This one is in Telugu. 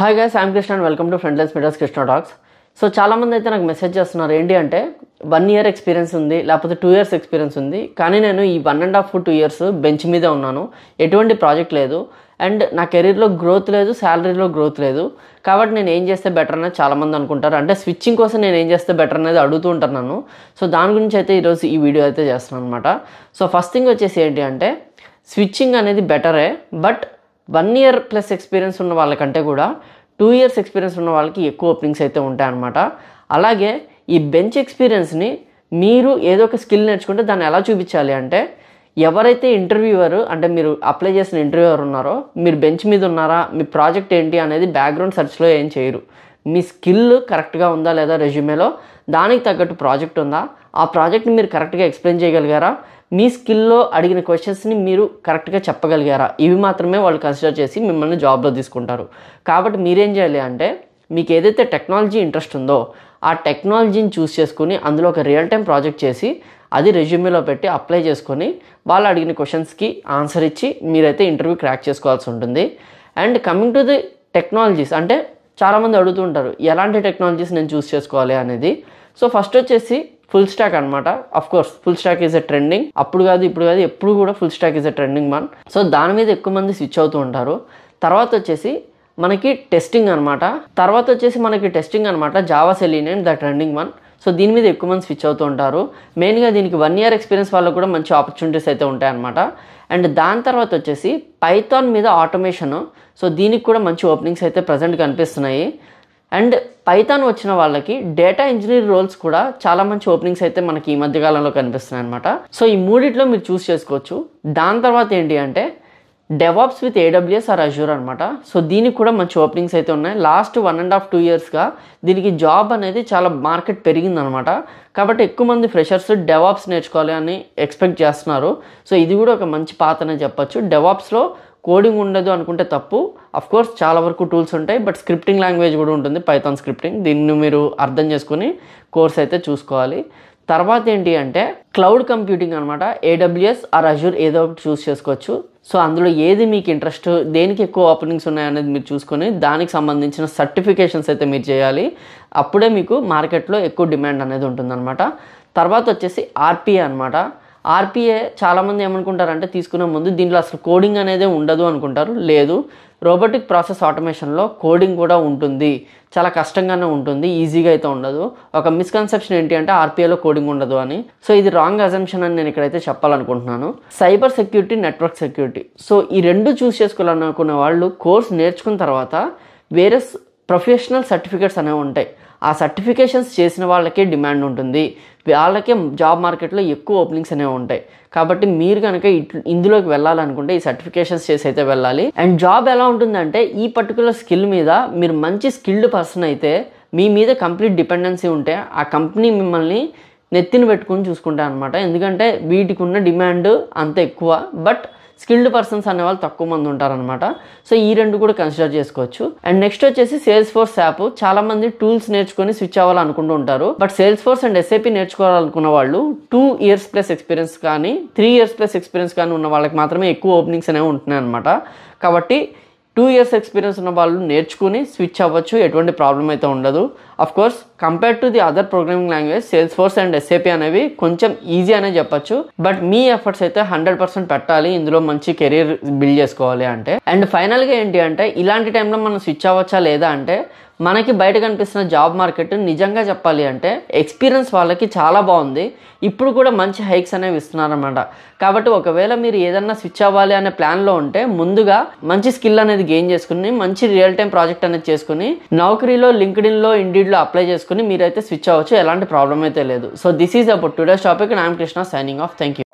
hi guys I'm Krishna and welcome to friendless meters Krishna talks so చాలామంది అయితే నాకు మెసేజ్ చేస్తున్నారు ఏంటి అంటే వన్ ఇయర్ ఎక్స్పీరియన్స్ ఉంది లేకపోతే టూ ఇయర్స్ ఎక్స్పీరియన్స్ ఉంది కానీ నేను ఈ one and half two years bench మీద ఉన్నాను ఎటువంటి ప్రాజెక్ట్ లేదు అండ్ నా కెరీర్లో గ్రోత్ లేదు శాలరీలో గ్రోత్ లేదు కాబట్టి నేను ఏం చేస్తే బెటర్ అనేది చాలామంది అనుకుంటారు అంటే స్విచ్చింగ్ కోసం నేను ఏం చేస్తే బెటర్ అనేది అడుగుతూ ఉంటున్నాను సో దాని గురించి అయితే ఈరోజు ఈ వీడియో అయితే చేస్తున్నాను అనమాట సో ఫస్ట్ థింగ్ వచ్చేసి ఏంటి అంటే స్విచ్చింగ్ అనేది బెటరే but one year plus experience ఉన్న వాళ్ళకంటే కూడా టూ ఇయర్స్ ఎక్స్పీరియన్స్ ఉన్న వాళ్ళకి ఎక్కువ ఓపెనింగ్స్ అయితే ఉంటాయన్నమాట అలాగే ఈ బెంచ్ ఎక్స్పీరియన్స్ని మీరు ఏదో ఒక స్కిల్ నేర్చుకుంటే దాన్ని ఎలా చూపించాలి అంటే ఎవరైతే ఇంటర్వ్యూవర్ అంటే మీరు అప్లై చేసిన ఇంటర్వ్యూవర్ ఉన్నారో మీరు బెంచ్ మీద ఉన్నారా మీ ప్రాజెక్ట్ ఏంటి అనేది బ్యాక్గ్రౌండ్ సెర్చ్లో ఏం చేయరు మీ స్కిల్ కరెక్ట్గా ఉందా లేదా రెజ్యూమేలో దానికి తగ్గట్టు ప్రాజెక్ట్ ఉందా ఆ ప్రాజెక్ట్ని మీరు కరెక్ట్గా ఎక్స్ప్లెయిన్ చేయగలిగారా మీ స్కిల్లో అడిగిన క్వశ్చన్స్ని మీరు కరెక్ట్గా చెప్పగలిగారా ఇవి మాత్రమే వాళ్ళు కన్సిడర్ చేసి మిమ్మల్ని జాబ్లో తీసుకుంటారు కాబట్టి మీరేం చేయాలి అంటే మీకు ఏదైతే టెక్నాలజీ ఇంట్రెస్ట్ ఉందో ఆ టెక్నాలజీని చూస్ చేసుకుని అందులో ఒక రియల్ టైం ప్రాజెక్ట్ చేసి అది రెజ్యూమేలో పెట్టి అప్లై చేసుకొని వాళ్ళు అడిగిన క్వశ్చన్స్కి ఆన్సర్ ఇచ్చి మీరైతే ఇంటర్వ్యూ క్రాక్ చేసుకోవాల్సి ఉంటుంది and coming to the technologies అంటే చాలామంది అడుగుతూ ఉంటారు ఎలాంటి టెక్నాలజీస్ నేను చూస్ చేసుకోవాలి అనేది సో ఫస్ట్ వచ్చేసి ఫుల్ స్టాక్ అనమాట of course full stack is a trending అప్పుడు కాదు ఇప్పుడు కాదు ఎప్పుడు కూడా full stack is a trending man so దాని మీద ఎక్కువ మంది స్విచ్ అవుతూ ఉంటారు తర్వాత వచ్చేసి మనకి టెస్టింగ్ అనమాట తర్వాత వచ్చేసి మనకి టెస్టింగ్ అనమాట Java Selenium and the trending one so దీని మీద ఎక్కువ మంది స్విచ్ అవుతూ ఉంటారు మెయిన్గా దీనికి వన్ ఇయర్ ఎక్స్పీరియన్స్ వాళ్ళకు కూడా మంచి ఆపర్చునిటీస్ అయితే ఉంటాయన్నమాట అండ్ దాని తర్వాత వచ్చేసి పైథాన్ మీద ఆటోమేషన్ సో దీనికి కూడా మంచి ఓపెనింగ్స్ అయితే ప్రజెంట్ కనిపిస్తున్నాయి అండ్ పైథాన్ వచ్చిన వాళ్ళకి డేటా ఇంజనీర్ రోల్స్ కూడా చాలా మంచి ఓపెనింగ్స్ అయితే మనకి ఈ మధ్య కాలంలో కనిపిస్తున్నాయి అనమాట సో ఈ మూడిట్లో మీరు చూస్ చేసుకోవచ్చు దాని తర్వాత ఏంటి అంటే DevOps with AWS or Azure అనమాట సో దీనికి కూడా మంచి ఓపెనింగ్స్ అయితే ఉన్నాయి last one and half two ఇయర్స్గా దీనికి జాబ్ అనేది చాలా మార్కెట్ పెరిగిందనమాట కాబట్టి ఎక్కువ మంది ఫ్రెషర్స్ డెవాప్స్ నేర్చుకోవాలి అని ఎక్స్పెక్ట్ చేస్తున్నారు సో ఇది కూడా ఒక మంచి పాతనే అనే చెప్పచ్చు డెవాప్స్లో కోడింగ్ ఉండదు అనుకుంటే తప్పు అఫ్ కోర్స్ చాలా వరకు టూల్స్ ఉంటాయి బట్ స్క్రిప్టింగ్ లాంగ్వేజ్ కూడా ఉంటుంది పైథాన్ స్క్రిప్టింగ్ దీన్ని మీరు అర్థం చేసుకుని కోర్స్ అయితే చూసుకోవాలి తర్వాత ఏంటి అంటే క్లౌడ్ కంప్యూటింగ్ అనమాట ఏడబ్ల్యూఎస్ ఆర్ అజూర్ ఏదో ఒకటి చూస్ చేసుకోవచ్చు సో అందులో ఏది మీకు ఇంట్రెస్ట్ దేనికి ఎక్కువ ఓపెనింగ్స్ ఉన్నాయనేది మీరు చూసుకొని దానికి సంబంధించిన సర్టిఫికేషన్స్ అయితే మీరు చేయాలి అప్పుడే మీకు మార్కెట్లో ఎక్కువ డిమాండ్ అనేది ఉంటుందన్నమాట తర్వాత వచ్చేసి ఆర్పిఏ అనమాట ఆర్పిఏ చాలామంది ఏమనుకుంటారంటే తీసుకునే ముందు దీంట్లో అసలు కోడింగ్ అనేది ఉండదు అనుకుంటారు లేదు రోబోటిక్ ప్రాసెస్ ఆటోమేషన్లో కోడింగ్ కూడా ఉంటుంది చాలా కష్టంగానే ఉంటుంది ఈజీగా అయితే ఉండదు ఒక మిస్కన్సెప్షన్ ఏంటి అంటే ఆర్పిఐలో కోడింగ్ ఉండదు అని సో ఇది రాంగ్ అజంప్షన్ అని నేను ఇక్కడైతే చెప్పాలనుకుంటున్నాను cyber security network security so ఈ రెండు చూస్ చేసుకోవాలనుకునే వాళ్ళు కోర్స్ నేర్చుకున్న తర్వాత వేరే ప్రొఫెషనల్ సర్టిఫికేట్స్ అనేవి ఉంటాయి ఆ సర్టిఫికేషన్స్ చేసిన వాళ్ళకే డిమాండ్ ఉంటుంది వాళ్ళకే జాబ్ మార్కెట్లో ఎక్కువ ఓపెనింగ్స్ అనేవి ఉంటాయి కాబట్టి మీరు కనుక ఇందులోకి వెళ్ళాలనుకుంటే ఈ సర్టిఫికేషన్స్ చేసి అయితే వెళ్ళాలి అండ్ జాబ్ ఎలా ఉంటుందంటే ఈ పర్టికులర్ స్కిల్ మీద మీరు మంచి స్కిల్డ్ పర్సన్ అయితే మీ మీద కంప్లీట్ డిపెండెన్సీ ఉంటే ఆ కంపెనీ మిమ్మల్ని నెత్తిన పెట్టుకుని చూసుకుంటారు అనమాట ఎందుకంటే వీటికి ఉన్న డిమాండ్ అంత ఎక్కువ బట్ స్కిల్డ్ పర్సన్స్ అనేవాళ్ళు తక్కువ మంది ఉంటారనమాట సో ఈ రెండు కూడా కన్సిడర్ చేసుకోవచ్చు అండ్ నెక్స్ట్ వచ్చేసి సేల్స్ ఫోర్స్ యాప్ చాలా మంది టూల్స్ నేర్చుకొని స్విచ్ అవ్వాలనుకుంటూ ఉంటారు but Salesforce and SAP నేర్చుకోవాలనుకున్న వాళ్ళు టూ ఇయర్స్ ప్లస్ ఎక్స్పీరియన్స్ కానీ త్రీ ఇయర్స్ ప్లస్ ఎక్స్పీరియన్స్ కానీ ఉన్న వాళ్ళకి మాత్రమే ఎక్కువ ఓపెనింగ్స్ అనేవి ఉంటున్నాయి అనమాట కాబట్టి టూ ఇయర్స్ ఎక్స్పీరియన్స్ ఉన్న వాళ్ళు నేర్చుకుని స్విచ్ అవ్వచ్చు ఎటువంటి ప్రాబ్లం అయితే ఉండదు of course compare to the other programming language Salesforce and SAP అనేవి కొంచెం ఈజీ అనే చెప్పొచ్చు బట్ మీ ఎఫర్ట్స్ అయితే హండ్రెడ్ పర్సెంట్ పెట్టాలి ఇందులో మంచి కెరీర్ బిల్డ్ చేసుకోవాలి అంటే అండ్ ఫైనల్గా ఏంటి అంటే ఇలాంటి టైంలో మనం స్విచ్ అవ్వచ్చా లేదా అంటే మనకి బయట కనిపిస్తున్న జాబ్ మార్కెట్ నిజంగా చెప్పాలి అంటే ఎక్స్పీరియన్స్ వాళ్ళకి చాలా బాగుంది ఇప్పుడు కూడా మంచి హైక్స్ అనేవి ఇస్తున్నారన్నమాట కాబట్టి ఒకవేళ మీరు ఏదన్నా స్విచ్ అవ్వాలి అనే ప్లాన్లో ఉంటే ముందుగా మంచి స్కిల్ అనేది గెయిన్ చేసుకుని మంచి రియల్ టైం ప్రాజెక్ట్ అనేది చేసుకుని నౌకరీలో లింక్డ్ఇన్లో ఇండిడ్లో అప్లై చేసుకుని మీరైతే స్విచ్ అవ్వచ్చు ఎలాంటి ప్రాబ్లం అయితే లేదు so this is about today's topic and Krishna signing off thank you